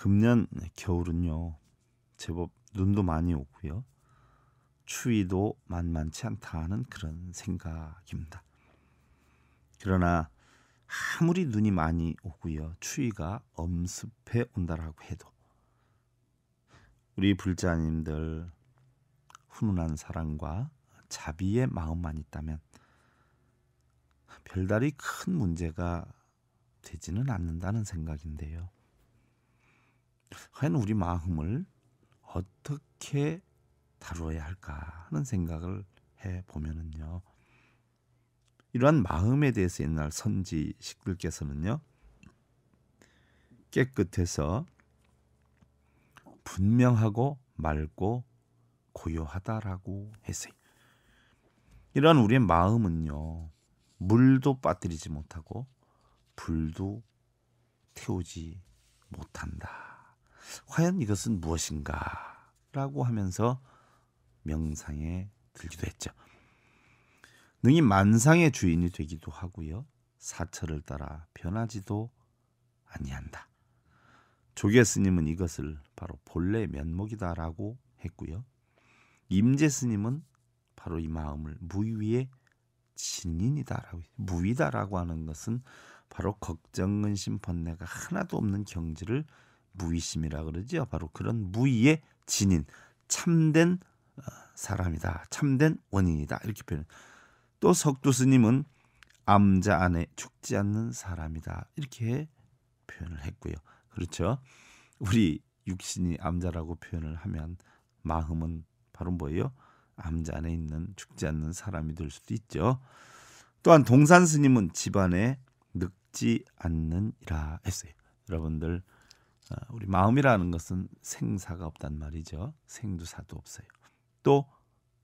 금년 겨울은요 제법 눈도 많이 오고요 추위도 만만치 않다는 하 그런 생각입니다. 그러나 아무리 눈이 많이 오고요 추위가 엄습해 온다라고 해도 우리 불자님들 훈훈한 사랑과 자비의 마음만 있다면 별다리 큰 문제가 되지는 않는다는 생각인데요. 과연 우리 마음을 어떻게 다루어야 할까 하는 생각을 해 보면은요. 이러한 마음에 대해서 옛날 선지식들께서는요. 깨끗해서 분명하고 맑고 고요하다라고 했어요. 이러한 우리의 마음은요. 물도 빠뜨리지 못하고 불도 태우지 못한다. 과연 이것은 무엇인가? 라고 하면서 명상에 들기도 했죠. 능히 만상의 주인이 되기도 하고요. 사철을 따라 변하지도 아니한다. 조계 스님은 이것을 바로 본래 면목이다라고 했고요. 임재 스님은 바로 이 마음을 무위의 진인이다라고 무위다라고 하는 것은 바로 걱정, 근심, 번뇌가 하나도 없는 경지를 무의심이라 그러죠 바로 그런 무의의 진인, 참된 어, 사람이다. 참된 원인이다. 이렇게 표현. 또 석두 스님은 암자 안에 죽지 않는 사람이다. 이렇게 표현을 했고요. 그렇죠? 우리 육신이 암자라고 표현을 하면 마음은 바로 뭐예요? 암자 안에 있는 죽지 않는 사람이 될 수도 있죠. 또한 동산 스님은 집안에 늙지 않는이라 했어요. 여러분들 아, 우리 마음이라는 것은 생사가 없단 말이죠. 생두사도 없어요. 또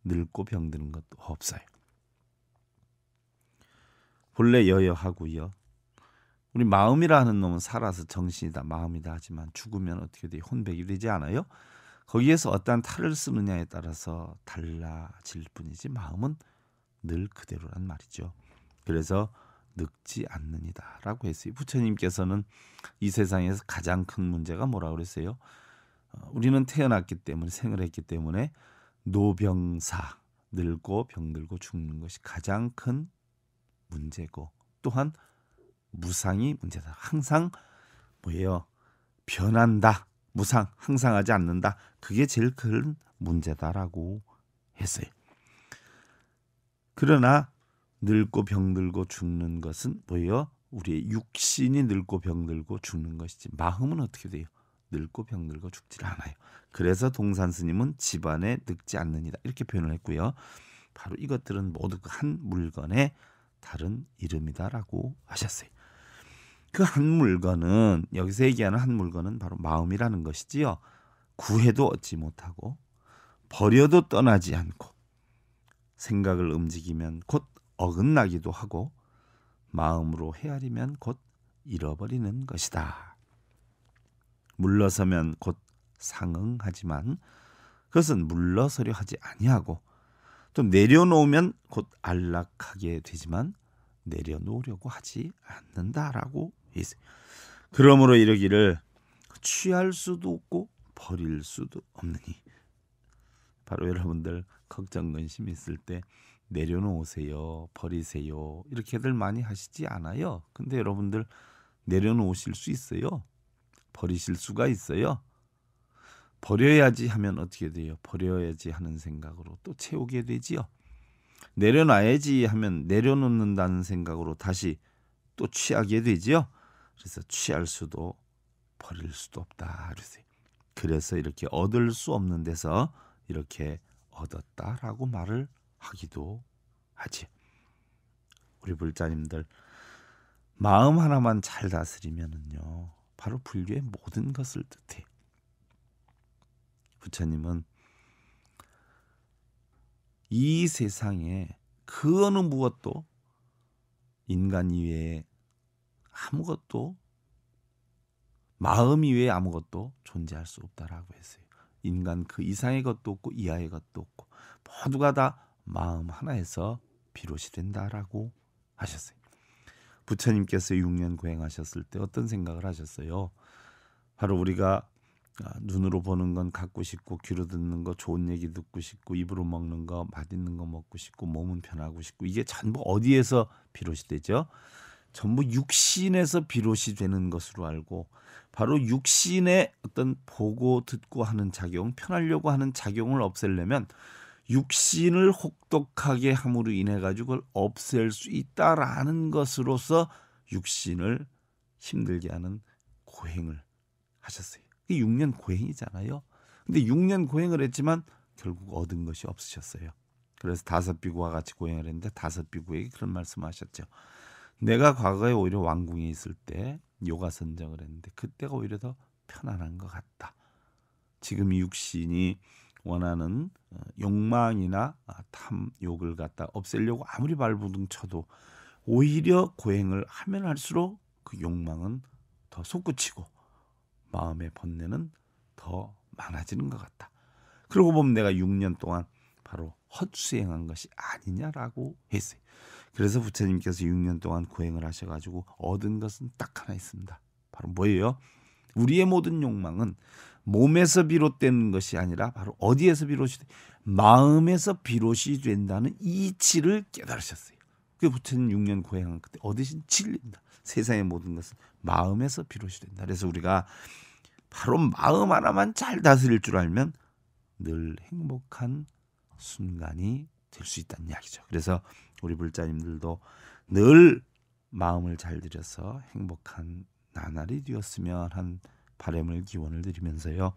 늙고 병드는 것도 없어요. 본래 여여하고요. 우리 마음이라는 놈은 살아서 정신이다 마음이다 하지만 죽으면 어떻게 돼 혼백이 되지 않아요? 거기에서 어떠 탈을 쓰느냐에 따라서 달라질 뿐이지 마음은 늘 그대로란 말이죠. 그래서 늙지 않느니다라고 했어요. 부처님께서는 이 세상에서 가장 큰 문제가 뭐라 그랬어요? 어, 우리는 태어났기 때문에 생을 했기 때문에 노병사 늙고 병들고 죽는 것이 가장 큰 문제고 또한 무상이 문제다. 항상 뭐예요? 변한다. 무상 항상 하지 않는다. 그게 제일 큰 문제다라고 했어요. 그러나 늙고 병들고 죽는 것은 뭐예요? 우리의 육신이 늙고 병들고 죽는 것이지 마음은 어떻게 돼요? 늙고 병들고 죽질 않아요. 그래서 동산 스님은 집안에 늙지 않는니라 이렇게 표현을 했고요. 바로 이것들은 모두 그 한 물건의 다른 이름이다라고 하셨어요. 그 한 물건은 여기서 얘기하는 한 물건은 바로 마음이라는 것이지요. 구해도 얻지 못하고 버려도 떠나지 않고 생각을 움직이면 곧 어긋나기도 하고 마음으로 헤아리면 곧 잃어버리는 것이다. 물러서면 곧 상응하지만 그것은 물러서려 하지 아니하고 좀 내려놓으면 곧 안락하게 되지만 내려놓으려고 하지 않는다라고 있어요. 그러므로 이러기를 취할 수도 없고 버릴 수도 없느니 바로 여러분들 걱정 근심 있을 때 내려놓으세요. 버리세요. 이렇게들 많이 하시지 않아요. 근데 여러분들 내려놓으실 수 있어요. 버리실 수가 있어요. 버려야지 하면 어떻게 돼요? 버려야지 하는 생각으로 또 채우게 되지요. 내려놔야지 하면 내려놓는다는 생각으로 다시 또 취하게 되지요. 그래서 취할 수도 버릴 수도 없다. 그러세요. 그래서 이렇게 얻을 수 없는 데서 이렇게 얻었다라고 말을 하기도 하지. 우리 불자님들 마음 하나만 잘 다스리면은요. 바로 불교의 모든 것을 뜻해. 부처님은 이 세상에 그 어느 무엇도 인간 이외에 아무것도 마음 이외에 아무것도 존재할 수 없다라고 했어요. 인간 그 이상의 것도 없고 이하의 것도 없고 모두가 다 마음 하나에서 비롯이 된다라고 하셨어요. 부처님께서 6년 고행하셨을 때 어떤 생각을 하셨어요? 바로 우리가 아, 눈으로 보는 건 갖고 싶고 귀로 듣는 거 좋은 얘기 듣고 싶고 입으로 먹는 거 맛있는 거 먹고 싶고 몸은 편하고 싶고 이게 전부 어디에서 비롯이 되죠? 전부 육신에서 비롯이 되는 것으로 알고 바로 육신의 어떤 보고 듣고 하는 작용 편하려고 하는 작용을 없애려면 육신을 혹독하게 함으로 인해 가지고 그걸 없앨 수 있다라는 것으로서 육신을 힘들게 하는 고행을 하셨어요. 그게 6년 고행이잖아요. 근데 6년 고행을 했지만 결국 얻은 것이 없으셨어요. 그래서 다섯 비구와 같이 고행을 했는데 다섯 비구에게 그런 말씀하셨죠. 내가 과거에 오히려 왕궁에 있을 때 요가 선정을 했는데 그때가 오히려 더 편안한 것 같다. 지금 육신이 원하는 어, 욕망이나 아, 탐욕을 갖다 없애려고 아무리 발부둥 쳐도 오히려 고행을 하면 할수록 그 욕망은 더 솟구치고 마음의 번뇌는 더 많아지는 것 같다. 그러고 보면 내가 6년 동안 바로 헛수행한 것이 아니냐라고 했어요. 그래서 부처님께서 6년 동안 고행을 하셔가지고 얻은 것은 딱 하나 있습니다. 바로 뭐예요? 우리의 모든 욕망은 몸에서 비롯된 것이 아니라 바로 어디에서 비롯이 마음에서 비롯이 된다는 이치를 깨달으셨어요. 그 부처님 6년 고향은 그때 얻으신 진리입니다. 세상의 모든 것은 마음에서 비롯이 된다. 그래서 우리가 바로 마음 하나만 잘 다스릴 줄 알면 늘 행복한 순간이 될 수 있다는 이야기죠. 그래서 우리 불자님들도 늘 마음을 잘 들여서 행복한 나날이 되었으면 한 바램을 기원을 드리면서요.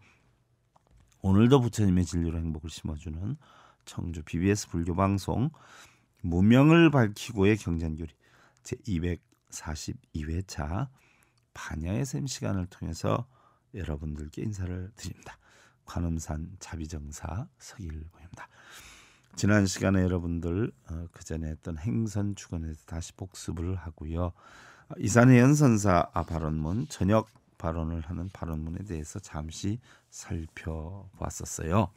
오늘도 부처님의 진리로 행복을 심어주는 청주 BBS 불교 방송 무명을 밝히고의 경전교리 제 242회차 반야의 샘 시간을 통해서 여러분들께 인사를 드립니다. 관음산 자비정사 서길보입니다. 지난 시간에 여러분들 어, 그 전에 했던 행선 주간에서 다시 복습을 하고요. 아, 이산해연 선사 아바론문 저녁 발언을 하는 발언문에 대해서 잠시 살펴봤었어요.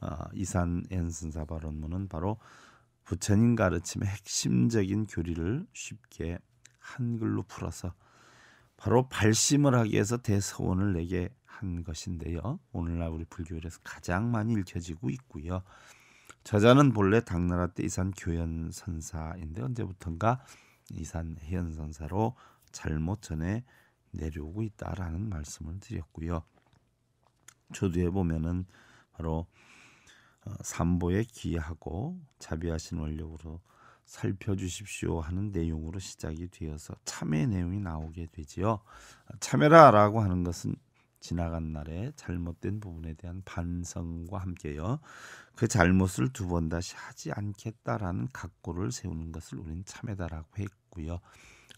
아, 이산 엔슨사 발언문은 바로 부처님 가르침의 핵심적인 교리를 쉽게 한글로 풀어서 바로 발심을 하기 위해서 대서원을 내게 한 것인데요. 오늘날 우리 불교에서 가장 많이 읽혀지고 있고요. 저자는 본래 당나라 때 이산 교현 선사인데 언제부턴가 이산 해연 선사로 잘못 전해 내려오고 있다라는 말씀을 드렸고요. 조두에 보면은 바로 어, 삼보에 기하고 자비하신 원력으로 살펴주십시오 하는 내용으로 시작이 되어서 참회 내용이 나오게 되지요. 참회라라고 하는 것은 지나간 날의 잘못된 부분에 대한 반성과 함께요. 그 잘못을 두 번 다시 하지 않겠다라는 각오를 세우는 것을 우린 참회다라고 했고요.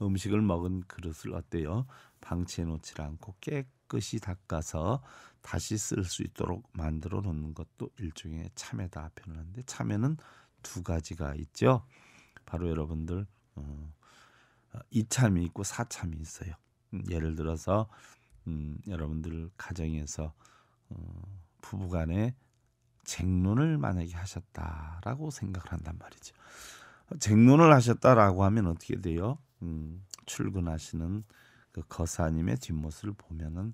음식을 먹은 그릇을 어때요? 방치해 놓지 않고 깨끗이 닦아서 다시 쓸 수 있도록 만들어 놓는 것도 일종의 참외다 표현하는데 참외는 두 가지가 있죠. 바로 여러분들 어, 아, 이참이 있고 사참이 있어요. 음, 예를 들어서 음, 여러분들 가정에서 어, 부부간에 쟁론을 만약에 하셨다라고 생각을 한단 말이죠. 어, 쟁론을 하셨다라고 하면 어떻게 돼요? 음, 출근하시는 그 거사님의 뒷모습을 보면은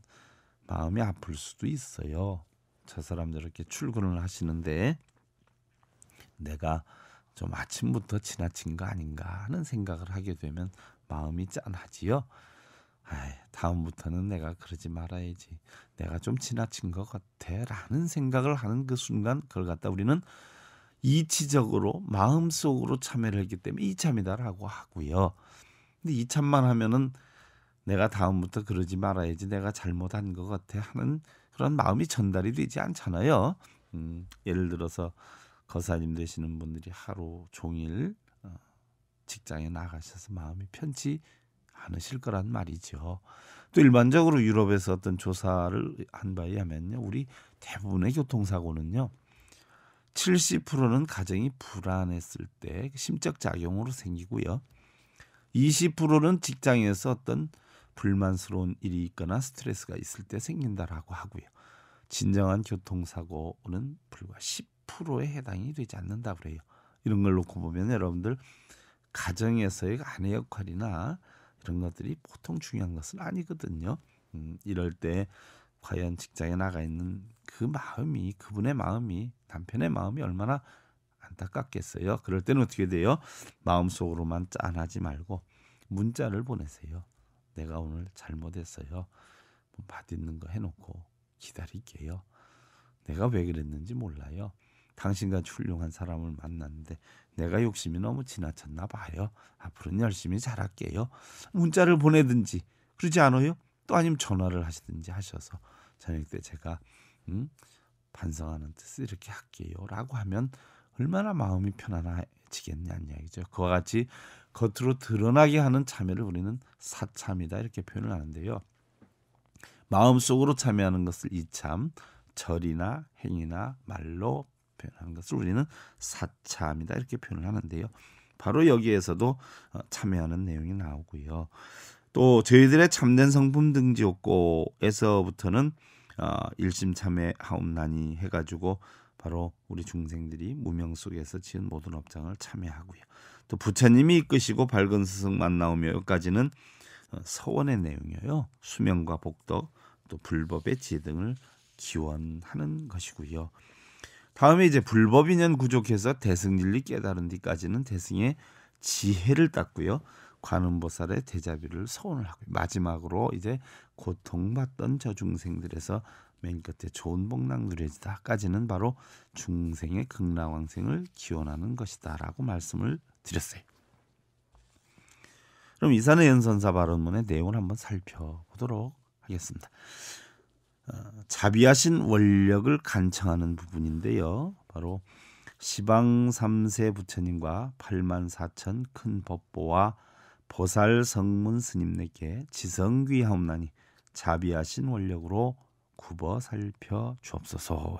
마음이 아플 수도 있어요. 저 사람 저렇게 출근을 하시는데 내가 좀 아침부터 지나친 거 아닌가 하는 생각을 하게 되면 마음이 짠하지요. 아이, 다음부터는 내가 그러지 말아야지. 내가 좀 지나친 것 같아라는 생각을 하는 그 순간 그걸 갖다 우리는 이치적으로 마음속으로 참여를 했기 때문에 이참이다라고 하고요. 근데 이참만 하면은 내가 다음부터 그러지 말아야지 내가 잘못한 것 같아 하는 그런 마음이 전달이 되지 않잖아요. 음, 예를 들어서 거사님 되시는 분들이 하루 종일 어, 직장에 나가셔서 마음이 편치 않으실 거란 말이죠. 또 일반적으로 유럽에서 어떤 조사를 한 바에 의하면요. 우리 대부분의 교통사고는요. 70%는 가정이 불안했을 때 심적 작용으로 생기고요. 20%는 직장에서 어떤 불만스러운 일이 있거나 스트레스가 있을 때 생긴다라고 하고요. 진정한 교통사고는 불과 10%에 해당이 되지 않는다 그래요. 이런 걸 놓고 보면 여러분들 가정에서의 아내 역할이나 이런 것들이 보통 중요한 것은 아니거든요. 음, 이럴 때 과연 직장에 나가 있는 그 마음이 그분의 마음이 남편의 마음이 얼마나 안타깝겠어요. 그럴 때는 어떻게 돼요? 마음속으로만 짠하지 말고 문자를 보내세요. 내가 오늘 잘못했어요. 뭐 맛있는 거 해놓고 기다릴게요. 내가 왜 그랬는지 몰라요. 당신과이 훌륭한 사람을 만났는데 내가 욕심이 너무 지나쳤나 봐요. 앞으로는 열심히 잘할게요. 문자를 보내든지 그러지 않아요? 또 아니면 전화를 하시든지 하셔서 저녁 때 제가 음, 반성하는 뜻을 이렇게 할게요라고 하면 얼마나 마음이 편안해지겠냐는 이야기죠. 그와 같이 겉으로 드러나게 하는 참여를 우리는 사참이다 이렇게 표현을 하는데요. 마음속으로 참여하는 것을 이참, 절이나 행위나 말로 표현하는 것을 우리는 사참이다 이렇게 표현을 하는데요. 바로 여기에서도 어, 참여하는 내용이 나오고요. 또 저희들의 참된 성품 등지옥고에서부터는 어, 일심 참여하옵나니 해가지고 바로 우리 중생들이 무명 속에서 지은 모든 업장을 참여하고요. 또 부처님이 이끄시고 밝은 스승 만나오며 여기까지는 어, 서원의 내용이에요. 수명과 복덕 또 불법의 지혜 등을 기원하는 것이고요. 다음에 이제 불법인연 구족해서 대승진리 깨달은 뒤까지는 대승의 지혜를 닦고요. 관음보살의 대자비를 서원을 하고 마지막으로 이제 고통받던 저중생들에서 맨 끝에 좋은 복락 누려지다까지는 바로 중생의 극락왕생을 기원하는 것이다라고 말씀을 드렸어요. 그럼 이산의 연선사 발언문의 내용을 한번 살펴보도록 하겠습니다. 어, 자비하신 원력을 간청하는 부분인데요. 바로 시방 3세 부처님과 8만 4천 큰 법보와 보살 성문 스님에게 지성귀 하옵나니 자비하신 원력으로 굽어 살펴 주옵소서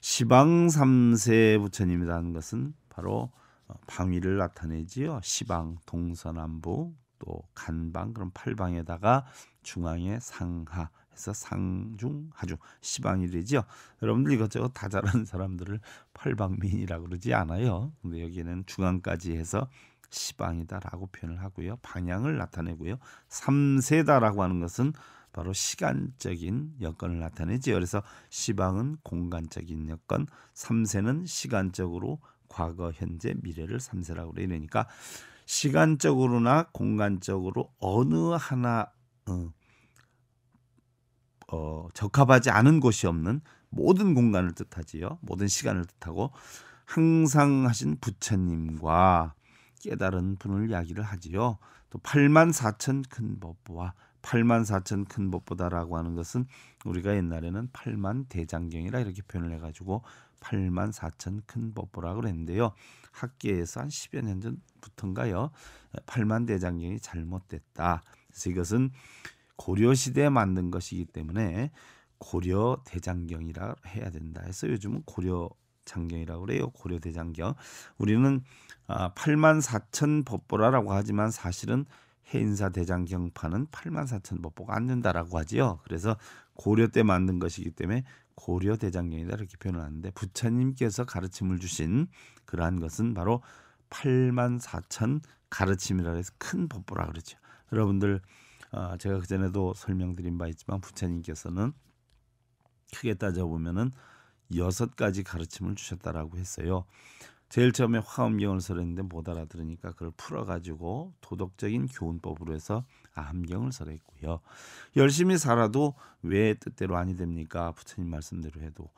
시방 3세 부처님이라는 것은 바로 어, 방위를 나타내지요. 시방, 동서남부또 간방 그런 팔방에다가 중앙에 상하 해서 상중 하중 시방이 되지요. 여러분들 이것저것 다 잘하는 사람들을 팔방민이라고 그러지 않아요. 근데 여기는 중앙까지 해서 시방이다라고 표현을 하고요. 방향을 나타내고요. 삼세다라고 하는 것은 바로 시간적인 여건을 나타내지요. 그래서 시방은 공간적인 여건, 삼세는 시간적으로 과거, 현재, 미래를 삼세라고 그래. 이러니까 시간적으로나 공간적으로 어느 하나 어, 어, 적합하지 않은 곳이 없는 모든 공간을 뜻하지요. 모든 시간을 뜻하고 항상 하신 부처님과 깨달은 분을 이야기를 하지요. 또 8만 4천 큰 법보와 8만 4천 큰 법보다라고 하는 것은 우리가 옛날에는 8만 대장경이라 이렇게 표현을 해가지고 8만 4천 큰 보보라 고 그랬는데요. 학계에서 한 10여 년 전부터인가요. 8만 대장경이 잘못됐다. 그래서 이것은 고려 시대에 만든 것이기 때문에 고려 대장경이라 해야 된다 해서 요즘은 고려 장경이라고 그래요. 고려 대장경. 우리는 8만 아, 4천 법보라라고 하지만 사실은 해인사 대장경파는 8만 4천 법보가 안 된다라고 하지요. 그래서 고려 때 만든 것이기 때문에 고려 대장경이다 이렇게 표현을 하는데 부처님께서 가르침을 주신 그러한 것은 바로 8만 4천 가르침이라 해서 큰 법보라 그러죠. 여러분들 어, 제가 그 전에도 설명드린 바 있지만 부처님께서는 크게 따져 보면은 여섯 가지 가르침을 주셨다라고 했어요. 제일 처음에 화엄경을 설했는데 못 알아들으니까 그걸 풀어가지고 도덕적인 교훈법으로 해서 암경을 아, 설했고요. 열심히 살아도 왜 뜻대로 아니 됩니까? 부처님 말씀대로 해도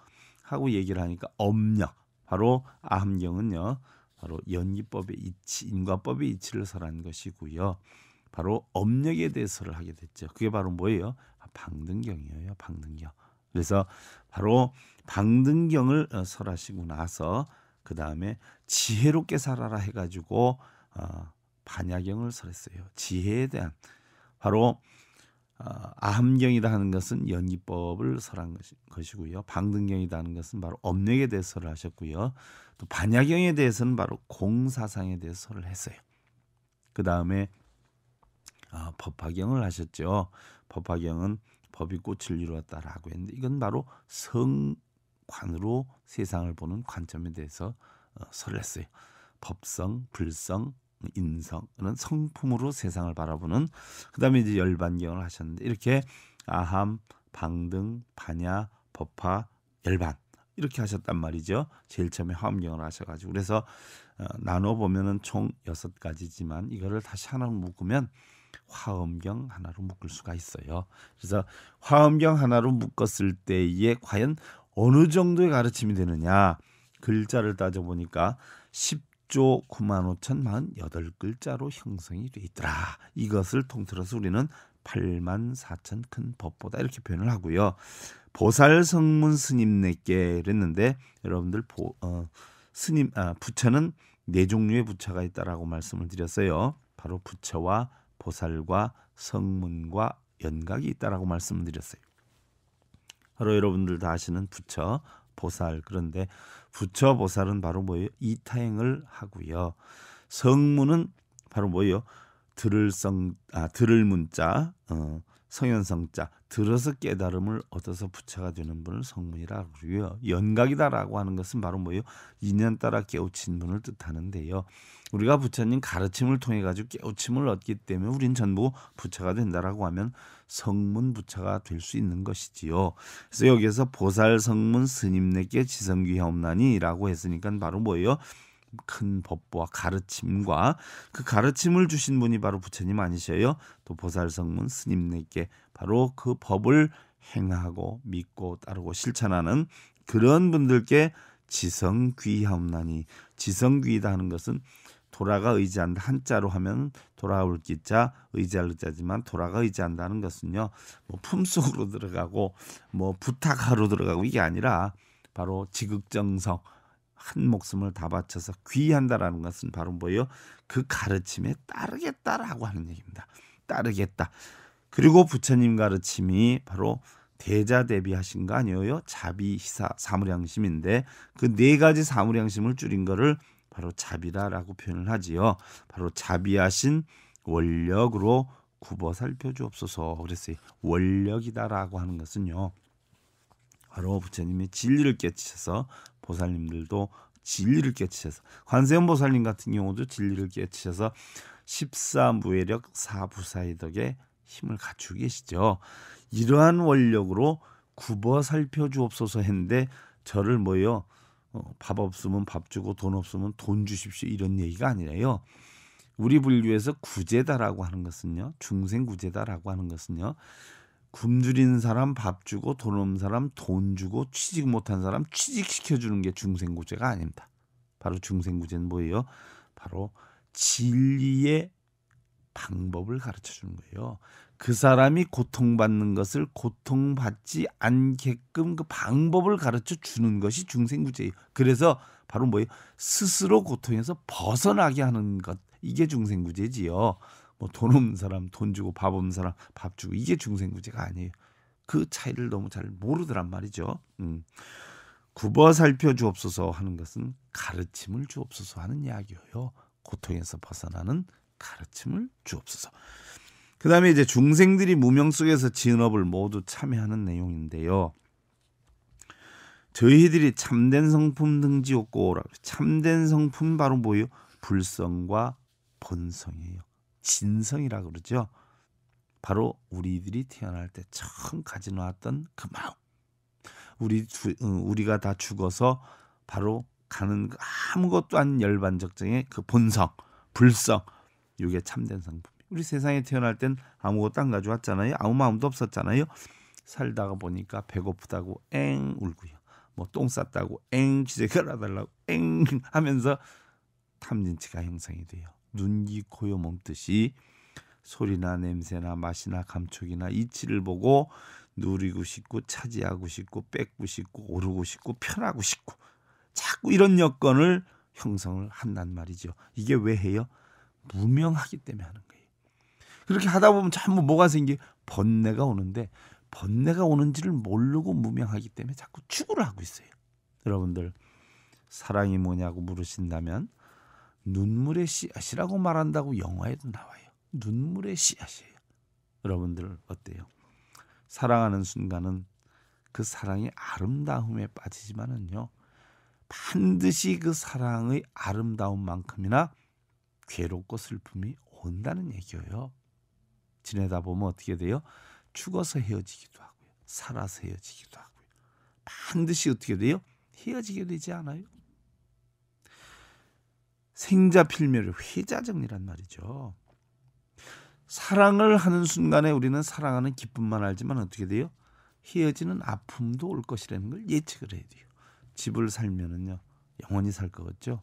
하고 얘기를 하니까 엄력 바로 암경은요 아, 바로 연기법의 이치, 인과법의 이치를 설한 것이고요. 바로 엄력에 대해서를 하게 됐죠. 그게 바로 뭐예요? 아, 방등경이에요. 방등경. 그래서 바로 방등경을 어, 설하시고 나서 그 다음에 지혜롭게 살아라 해가지고 어, 반야경을 설했어요. 지혜에 대한 바로 어, 아함경이라 하는 것은 연기법을 설한 것이, 고요 방등경이라 하는 것은 바로 업력에 대해서 를 하셨고요. 또 반야경에 대해서는 바로 공사상에 대해서 를 했어요. 그 다음에 어, 아, 법화경을 하셨죠. 법화경은 법이 꽃을 이루었다라고 했는데 이건 바로 성 관으로 세상을 보는 관점에 대해서 어, 설했어요. 법성, 불성, 인성 은런 성품으로 세상을 바라보는 그다음에 이제 열반경을 하셨는데 이렇게 아함, 방등, 반야, 법화, 열반 이렇게 하셨단 말이죠. 제일 처음에 화엄경을 하셔가지고 그래서 어, 나눠 보면은 총 여섯 가지지만 이거를 다시 하나로 묶으면 화엄경 하나로 묶을 수가 있어요. 그래서 화엄경 하나로 묶었을 때에 과연 어느 정도의 가르침이 되느냐 글자를 따져보니까 10조 9만 5천 48글자로 형성이 돼 있더라. 이것을 통틀어서 우리는 8만 4천 큰 법보다 이렇게 표현을 하고요. 보살 성문 스님 네께 그랬는데 여러분들 보, 어, 스님 아, 부처는 네 종류의 부처가 있다라고 말씀을 드렸어요. 바로 부처와 보살과 성문과 연각이 있다라고 말씀드렸어요. 바로 여러분들 다 아시는 부처 보살 그런데 부처 보살은 바로 뭐예요? 이타행을 하고요. 성문은 바로 뭐예요? 들을 성, 아, 들을 문자, 어, 성현성자, 들어서 깨달음을 얻어서 부처가 되는 분을 성문이라 그러고요. 연각이다라고 하는 것은 바로 뭐예요? 인연 따라 깨우친 분을 뜻하는데요. 우리가 부처님 가르침을 통해 가지고 깨우침을 얻기 때문에 우린 전부 부처가 된다라고 하면 성문 부처가 될 수 있는 것이지요. 그래서 여기에서 보살 성문 스님네께 지성귀하옵나니라고 했으니까 바로 뭐예요? 큰 법보와 가르침과 그 가르침을 주신 분이 바로 부처님 아니셔요. 또 보살 성문 스님네께 바로 그 법을 행하고 믿고 따르고 실천하는 그런 분들께 지성귀하옵나니 지성귀다 이 하는 것은 돌아가 의지한다 한자로 하면 돌아올 기자 의지할 의자지만 돌아가 의지한다는 것은요 뭐 품속으로 들어가고 뭐 부탁하러 들어가고 이게 아니라 바로 지극정성 한 목숨을 다 바쳐서 귀한다라는 것은 바로 뭐예요 그 가르침에 따르겠다라고 하는 얘기입니다 따르겠다 그리고 부처님 가르침이 바로 대자 대비하신 거 아니에요? 자비, 희사, 사물양심인데 그 네 가지 사물양심을 줄인 거를 바로 자비다라고 표현을 하지요. 바로 자비하신 원력으로 굽어 살펴주옵소서 그랬어요. 원력이다라고 하는 것은요. 바로 부처님이 진리를 깨치셔서 보살님들도 진리를 깨치셔서 관세음 보살님 같은 경우도 진리를 깨치셔서 십사무예력 사부사의덕에 힘을 갖추고 계시죠. 이러한 원력으로 굽어 살펴주옵소서 했는데 저를 뭐요 어, 밥 없으면 밥 주고 돈 없으면 돈 주십시오 이런 얘기가 아니라요 우리 분류에서 구제다라고 하는 것은요. 중생 구제다라고 하는 것은요. 굶주린 사람 밥 주고 돈 없는 사람 돈 주고 취직 못한 사람 취직시켜 주는 게 중생 구제가 아닙니다. 바로 중생 구제는 뭐예요? 바로 진리의 방법을 가르쳐 주는 거예요. 그 사람이 고통받는 것을 고통받지 않게끔 그 방법을 가르쳐 주는 것이 중생구제예요. 그래서 바로 뭐예요? 스스로 고통에서 벗어나게 하는 것. 이게 중생구제지요. 뭐돈 없는 사람 돈 주고 밥 없는 사람 밥 주고 이게 중생구제가 아니에요. 그 차이를 너무 잘 모르더란 말이죠. 음. 굽어 살펴 주옵소서 하는 것은 가르침을 주옵소서 하는 이야기예요. 고통에서 벗어나는 가르침을 주옵소서. 그 다음에 이제 중생들이 무명 속에서 지은 업을 모두 참여하는 내용인데요. 저희들이 참된 성품 등지었고 참된 성품 바로 뭐예요? 불성과 본성이에요. 진성이라 그러죠. 바로 우리들이 태어날 때 처음 가지놓던그 마음. 우리 어, 우리가 다 죽어서 바로 가는 그 아무것도 안 열반적정의 그 본성, 불성, 이게 참된 성품. 우리 세상에 태어날 땐 아무것도 안 가져왔잖아요. 아무 마음도 없었잖아요. 살다가 보니까 배고프다고 엥 울고요. 뭐 똥 쌌다고 엥 지적을 하달라고 엥 하면서 탐진치가 형성이 돼요. 눈이 코요몸듯이 소리나 냄새나 맛이나 감촉이나 이치를 보고 누리고 싶고 차지하고 싶고 뺏고 싶고 오르고 싶고 편하고 싶고 자꾸 이런 여건을 형성을 한단 말이죠. 이게 왜 해요? 무명하기 때문에 하는 거예요. 그렇게 하다 보면 자꾸 뭐 뭐가 생기 번뇌가 오는데 번뇌가 오는지를 모르고 무명하기 때문에 자꾸 추구를 하고 있어요. 여러분들 사랑이 뭐냐고 물으신다면 눈물의 씨앗이라고 말한다고 영화에도 나와요. 눈물의 씨앗이에요. 여러분들 어때요? 사랑하는 순간은 그 사랑의 아름다움에 빠지지만은요. 반드시 그 사랑의 아름다움만큼이나 괴롭고 슬픔이 온다는 얘기예요. 지내다 보면 어떻게 돼요? 죽어서 헤어지기도 하고요. 살아서 헤어지기도 하고요. 반드시 어떻게 돼요? 헤어지게 되지 않아요? 생자필멸의 회자정리란 말이죠. 사랑을 하는 순간에 우리는 사랑하는 기쁨만 알지만 어떻게 돼요? 헤어지는 아픔도 올 것이라는 걸 예측을 해야 돼요. 집을 살면은요 영원히 살 거겠죠.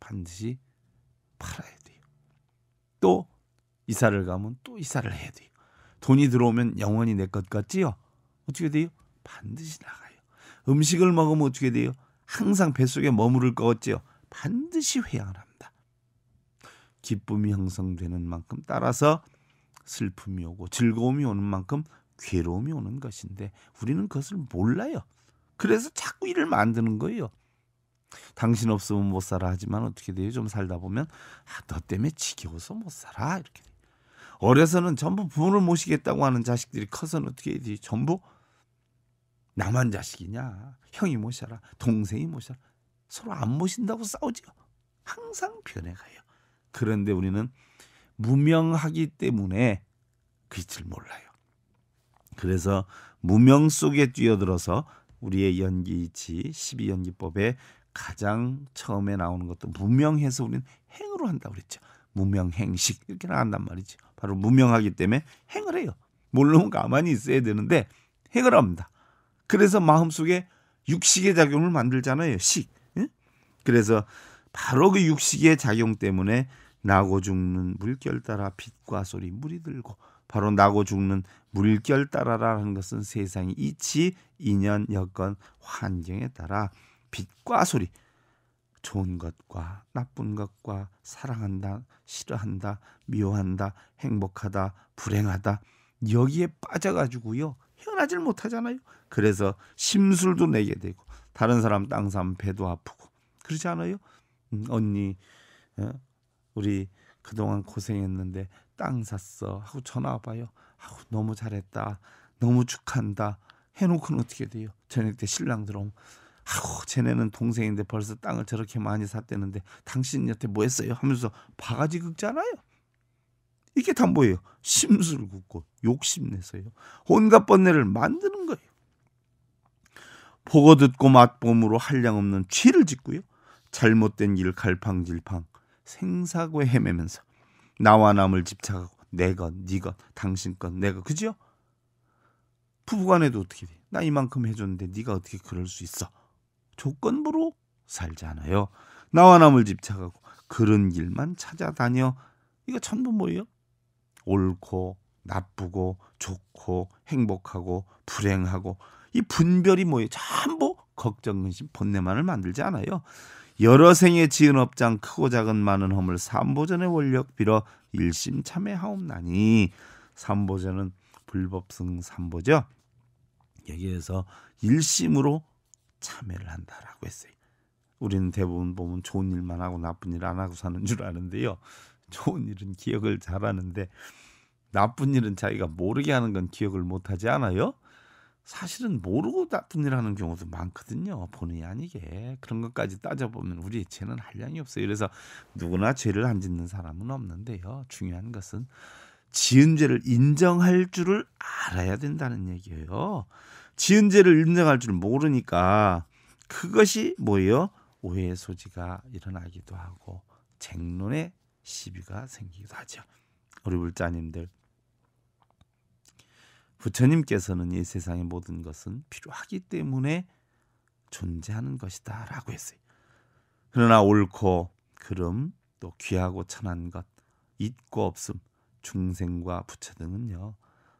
반드시 팔아야 돼요. 또 이사를 가면 또 이사를 해야 돼요. 돈이 들어오면 영원히 내 것 같지요? 어떻게 돼요? 반드시 나가요. 음식을 먹으면 어떻게 돼요? 항상 뱃속에 머무를 것 같지요? 반드시 회양을 합니다. 기쁨이 형성되는 만큼 따라서 슬픔이 오고 즐거움이 오는 만큼 괴로움이 오는 것인데 우리는 그것을 몰라요. 그래서 자꾸 일을 만드는 거예요. 당신 없으면 못 살아 하지만 어떻게 돼요? 좀 살다 보면 아, 너 때문에 지겨워서 못 살아 이렇게 돼요. 어려서는 전부 부모를 모시겠다고 하는 자식들이 커서는 어떻게 해야 되지? 전부 나만 자식이냐? 형이 모셔라, 동생이 모셔라. 서로 안 모신다고 싸우죠 항상 변해가요. 그런데 우리는 무명하기 때문에 빛을 몰라요. 그래서 무명 속에 뛰어들어서 우리의 연기이치 12연기법에 가장 처음에 나오는 것도 무명해서 우리는 행으로 한다고 그랬죠. 무명행식 이렇게 나간단 말이지 바로 무명하기 때문에 행을 해요. 물론 가만히 있어야 되는데 행을 합니다. 그래서 마음속에 육식의 작용을 만들잖아요. 식. 그래서 바로 그 육식의 작용 때문에 나고 죽는 물결 따라 빛과 소리 물이 들고 바로 나고 죽는 물결 따라라는 것은 세상의 이치, 인연, 여건, 환경에 따라 빛과 소리 좋은 것과 나쁜 것과 사랑한다, 싫어한다, 미워한다, 행복하다, 불행하다 여기에 빠져가지고요 헤어나질 못하잖아요. 그래서 심술도 내게 되고 다른 사람 땅 사면 배도 아프고 그러지 않아요? 음, 언니 어? 우리 그동안 고생했는데 땅 샀어 하고 전화 와봐요. 아우 너무 잘했다. 너무 축한다. 해놓고는 어떻게 돼요? 저녁 때 신랑 들어오면 아우 쟤네는 동생인데 벌써 땅을 저렇게 많이 샀대는데 당신 여태 뭐 했어요 하면서 바가지 긁잖아요 이게 다 뭐예요 심술 굽고 욕심내서요 온갖 번뇌를 만드는 거예요 보고 듣고 맛봄으로 한량없는 취를 짓고요 잘못된 일 갈팡질팡 생사고에 헤매면서 나와 남을 집착하고 내건 니건 네 당신 건 내가 그지요 부부간에도 어떻게 돼? 나 이만큼 해줬는데 네가 어떻게 그럴 수 있어? 조건부로 살잖아요. 나와 남을 집착하고 그런 일만 찾아다녀. 이거 전부 뭐예요? 옳고 나쁘고 좋고 행복하고 불행하고 이 분별이 뭐예요? 전부 걱정, 근심, 본내만을 만들지 않아요. 여러 생에 지은 업장 크고 작은 많은 허물 삼보전의 원력 빌어 일심참회하옵나니 삼보전은 불법승 삼보죠. 여기에서 일심으로 참여를 한다라고 했어요. 우리는 대부분 보면 좋은 일만 하고 나쁜 일 안 하고 사는 줄 아는데요. 좋은 일은 기억을 잘하는데 나쁜 일은 자기가 모르게 하는 건 기억을 못 하지 않아요? 사실은 모르고 나쁜 일 하는 경우도 많거든요. 본의 아니게. 그런 것까지 따져보면 우리의 죄는 한량이 없어요. 그래서 누구나 죄를 안 짓는 사람은 없는데요. 중요한 것은 지은 죄를 인정할 줄을 알아야 된다는 얘기예요. 지은 죄를 인정할 줄 모르니까 그것이 뭐예요? 오해의 소지가 일어나기도 하고 쟁론의 시비가 생기기도 하죠. 우리 불자님들 부처님께서는 이 세상의 모든 것은 필요하기 때문에 존재하는 것이다 라고 했어요. 그러나 옳고 그름 또 귀하고 천한 것 있고 없음 중생과 부처 등은요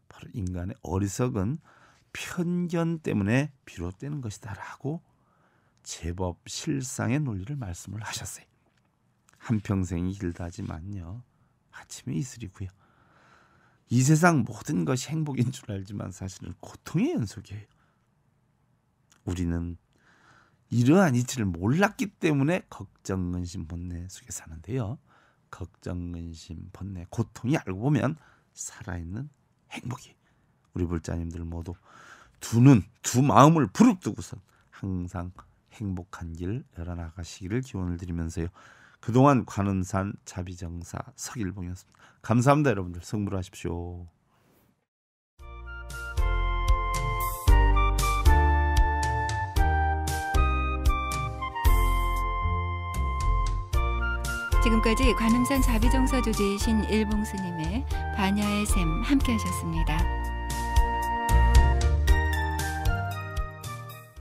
바로 인간의 어리석은 편견 때문에 비롯되는 것이다라고 제법 실상의 논리를 말씀을 하셨어요. 한평생이 길다지만요. 아침에 이슬이고요. 이 세상 모든 것이 행복인 줄 알지만 사실은 고통의 연속이에요. 우리는 이러한 이치를 몰랐기 때문에 걱정, 근심, 번뇌 속에 사는데요. 걱정, 근심, 번뇌, 고통이 알고 보면 살아있는 행복이 에요 우리 불자님들 모두 두 눈, 두 마음을 부릅뜨고선 항상 행복한 길 열어나가시기를 기원을 드리면서요. 그동안 관음산 자비정사 석일봉이었습니다. 감사합니다 여러분들 성불하십시오. 지금까지 관음산 자비정사 조지신 이 일봉스님의 반야의 샘 함께 하셨습니다.